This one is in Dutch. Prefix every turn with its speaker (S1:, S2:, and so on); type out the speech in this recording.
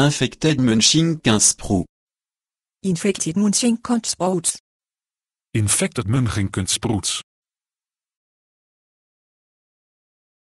S1: Infected Munchinkensprout.
S2: Infected Munchinkensprout.
S3: Infected Munchinkensprout.